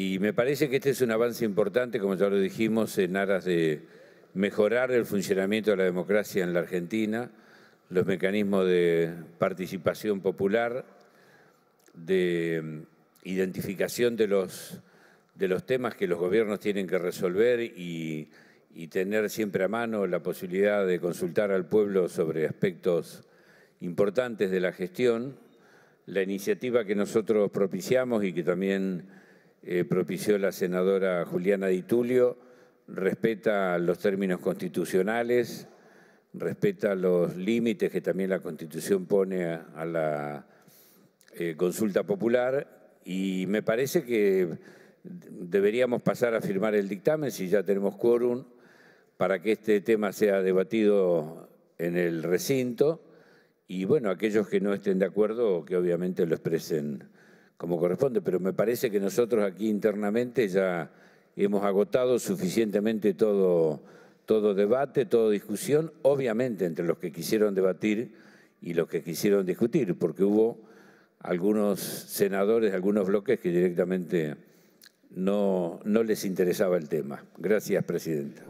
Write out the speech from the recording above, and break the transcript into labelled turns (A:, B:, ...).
A: Y me parece que este es un avance importante, como ya lo dijimos, en aras de mejorar el funcionamiento de la democracia en la Argentina, los mecanismos de participación popular, de mm, identificación de los, de los temas que los gobiernos tienen que resolver y, y tener siempre a mano la posibilidad de consultar al pueblo sobre aspectos importantes de la gestión. La iniciativa que nosotros propiciamos y que también eh, propició la senadora Juliana Di Tulio, respeta los términos constitucionales, respeta los límites que también la Constitución pone a, la eh, consulta popular y me parece que deberíamos pasar a firmar el dictamen si ya tenemos quórum para que este tema sea debatido en el recinto y bueno, aquellos que no estén de acuerdo que obviamente lo expresen como corresponde, pero me parece que nosotros aquí internamente ya hemos agotado suficientemente todo, todo debate, toda discusión, obviamente entre los que quisieron debatir y los que quisieron discutir, porque hubo algunos senadores, algunos bloques que directamente no, no les interesaba el tema. Gracias, Presidenta.